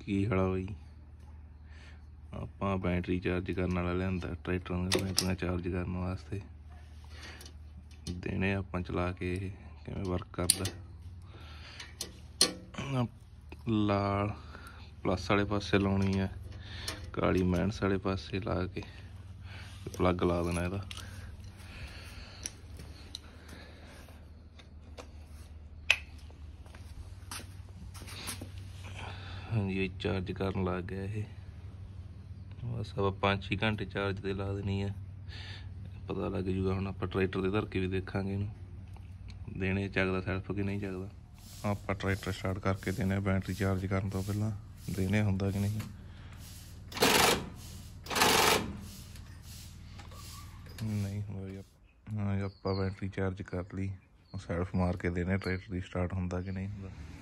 ਕੀ ਹਾਲਾ ਬਈ ਆਪਾਂ battery charge ਕਰਨ ਵਾਲਾ ਲਿਆਂਦਾ ਟਰੈਕਟਰਾਂ ਦੀਆਂ ਬੈਟਰੀਆਂ ਚਾਰਜ ਕਰਨ ਵਾਸਤੇ ਦੇਣੇ ਆਪਾਂ ਚਲਾ ਕੇ ਕਿਵੇਂ ਵਰਕ ਕਰਦਾ ਲਾਲ ਪਲੱਸ ਵਾਲੇ ਪਾਸੇ ਲਾਉਣੀ ਆ ਕਾਲੀ ਮਾਈਨਸ ਵਾਲੇ ਪਾਸੇ ਲਾ ਕੇ ਪਲੱਗ ਲਾ ਦੇਣਾ ਇਹਦਾ ਹਾਂਜੀ ਚਾਰਜ ਕਰਨ ਲੱਗ ਗਿਆ ਇਹ ਬਸ ਆਪਾਂ 5-6 ਘੰਟੇ ਚਾਰਜ ਤੇ ਲਾ ਦੇਣੀ ਆ ਪਤਾ ਲੱਗ ਜੂਗਾ ਹੁਣ ਆਪਾਂ ਟਰੈਕਟਰ ਦੇ ਧਰ ਕੇ ਵੀ ਦੇਖਾਂਗੇ ਇਹਨੂੰ ਦੇਣੇ ਚੱਕਦਾ ਸੈਲਫ ਕਿ ਨਹੀਂ ਚੱਕਦਾ ਆਪਾਂ ਟਰੈਕਟਰ ਸਟਾਰਟ ਕਰਕੇ ਦੇਣਾ ਬੈਟਰੀ ਚਾਰਜ ਕਰਨ ਤੋਂ ਪਹਿਲਾਂ ਦੇਣੇ ਹੁੰਦਾ ਕਿ ਨਹੀਂ ਨਹੀਂ ਹੋਈ ਆਪਾਂ ਬੈਟਰੀ ਚਾਰਜ ਕਰ ਲਈ ਉਹ ਸੈਲਫ ਮਾਰ ਕੇ ਦੇਣੇ ਟਰੈਕਟਰ ਦੀ ਸਟਾਰਟ ਹੁੰਦਾ ਕਿ ਨਹੀਂ ਹੁੰਦਾ